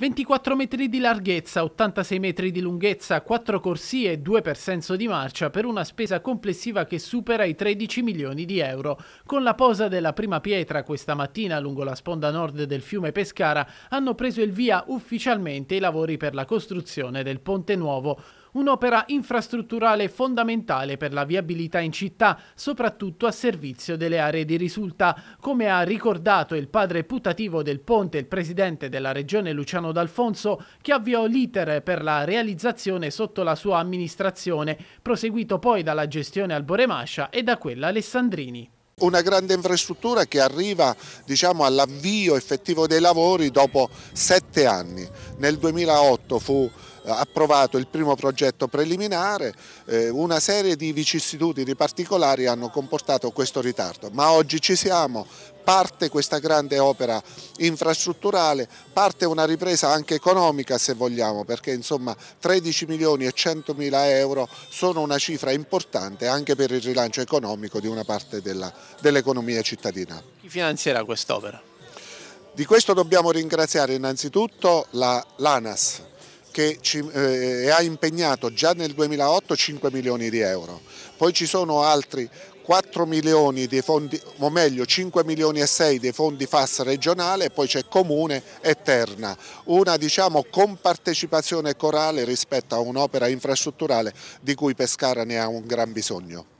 24 metri di larghezza, 86 metri di lunghezza, 4 corsie, e 2 per senso di marcia per una spesa complessiva che supera i 13 milioni di euro. Con la posa della prima pietra questa mattina lungo la sponda nord del fiume Pescara hanno preso il via ufficialmente i lavori per la costruzione del ponte nuovo un'opera infrastrutturale fondamentale per la viabilità in città, soprattutto a servizio delle aree di risulta, come ha ricordato il padre putativo del ponte, il presidente della regione Luciano D'Alfonso, che avviò l'iter per la realizzazione sotto la sua amministrazione, proseguito poi dalla gestione Alboremascia e da quella Alessandrini. Una grande infrastruttura che arriva diciamo, all'avvio effettivo dei lavori dopo sette anni. Nel 2008 fu eh, approvato il primo progetto preliminare, eh, una serie di vicissitudini particolari hanno comportato questo ritardo, ma oggi ci siamo, parte questa grande opera infrastrutturale, parte una ripresa anche economica se vogliamo, perché insomma 13 milioni e 100 mila euro sono una cifra importante anche per il rilancio economico di una parte dell'economia dell cittadina. Chi finanzierà quest'opera? Di questo dobbiamo ringraziare innanzitutto l'ANAS, la, che ci, eh, ha impegnato già nel 2008 5 milioni di euro. Poi ci sono altri 4 milioni dei fondi, o meglio 5 milioni e 6 dei fondi FAS regionale, poi c'è Comune e Terna, una diciamo compartecipazione corale rispetto a un'opera infrastrutturale di cui Pescara ne ha un gran bisogno.